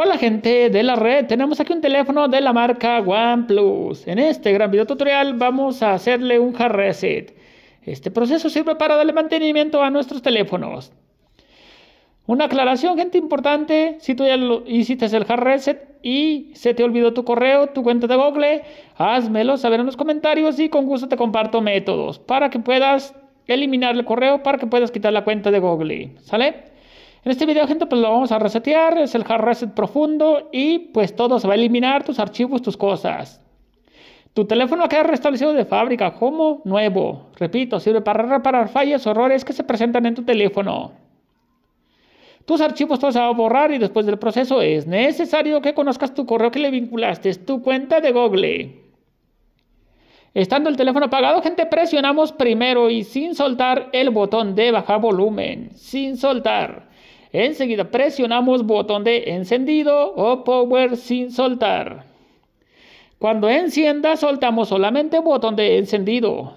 Hola gente de la red, tenemos aquí un teléfono de la marca OnePlus. En este gran video tutorial vamos a hacerle un hard reset. Este proceso sirve para darle mantenimiento a nuestros teléfonos. Una aclaración gente importante, si tú ya lo, hiciste el hard reset y se te olvidó tu correo, tu cuenta de Google, házmelo saber en los comentarios y con gusto te comparto métodos para que puedas eliminar el correo, para que puedas quitar la cuenta de Google. ¿Sale? En este video, gente, pues lo vamos a resetear, es el hard reset profundo y pues todo se va a eliminar, tus archivos, tus cosas. Tu teléfono queda restablecido de fábrica como nuevo. Repito, sirve para reparar fallas o errores que se presentan en tu teléfono. Tus archivos todos se a borrar y después del proceso es necesario que conozcas tu correo que le vinculaste, es tu cuenta de Google. Estando el teléfono apagado, gente, presionamos primero y sin soltar el botón de bajar volumen. Sin soltar. Enseguida presionamos botón de encendido o power sin soltar. Cuando encienda soltamos solamente botón de encendido.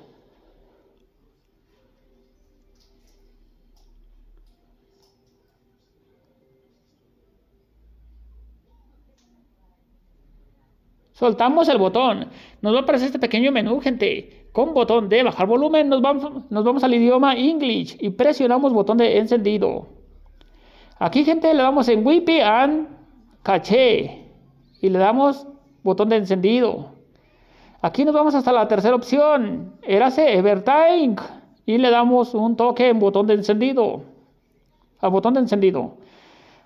Soltamos el botón. Nos va a aparecer este pequeño menú, gente. Con botón de bajar volumen nos vamos, nos vamos al idioma English y presionamos botón de encendido. Aquí, gente, le damos en Wipi and Caché y le damos botón de encendido. Aquí nos vamos hasta la tercera opción, Erase Evertime y le damos un toque en botón de encendido. Al botón de encendido.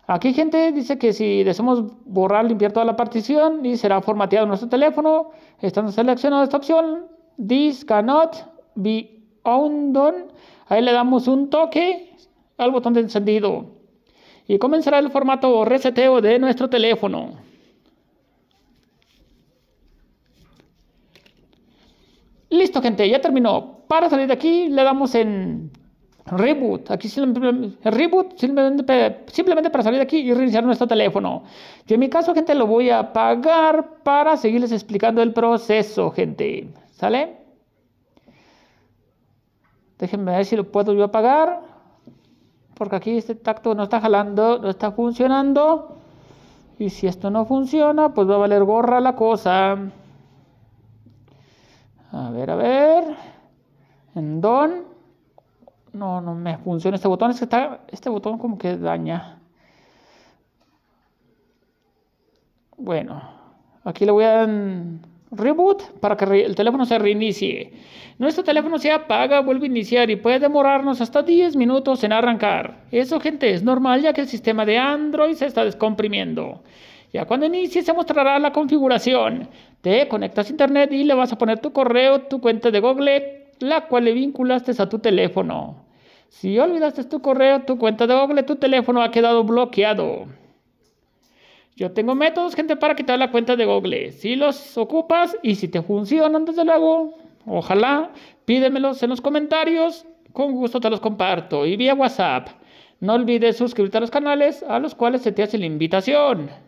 Aquí gente dice que si deseamos borrar, limpiar toda la partición y será formateado nuestro teléfono, Estamos seleccionando esta opción, this cannot be undone, ahí le damos un toque al botón de encendido y comenzará el formato reseteo de nuestro teléfono. Listo, gente, ya terminó. Para salir de aquí le damos en Reboot. Aquí simplemente, reboot simplemente, simplemente para salir de aquí y reiniciar nuestro teléfono. Yo en mi caso, gente, lo voy a apagar para seguirles explicando el proceso, gente. ¿Sale? Déjenme ver si lo puedo yo apagar porque aquí este tacto no está jalando, no está funcionando. Y si esto no funciona, pues va a valer gorra la cosa. A ver, a ver. En don. No, no me funciona este botón. Es que está, este botón como que daña. Bueno, aquí le voy a reboot para que el teléfono se reinicie. Nuestro teléfono se apaga, vuelve a iniciar y puede demorarnos hasta 10 minutos en arrancar. Eso, gente, es normal ya que el sistema de Android se está descomprimiendo. Ya cuando inicie se mostrará la configuración. Te conectas a internet y le vas a poner tu correo, tu cuenta de Google, la cual le vinculaste a tu teléfono. Si olvidaste tu correo, tu cuenta de Google, tu teléfono ha quedado bloqueado. Yo tengo métodos, gente, para quitar la cuenta de Google. Si los ocupas y si te funcionan, desde luego, ojalá, pídemelos en los comentarios. Con gusto te los comparto. Y vía WhatsApp. No olvides suscribirte a los canales a los cuales se te hace la invitación.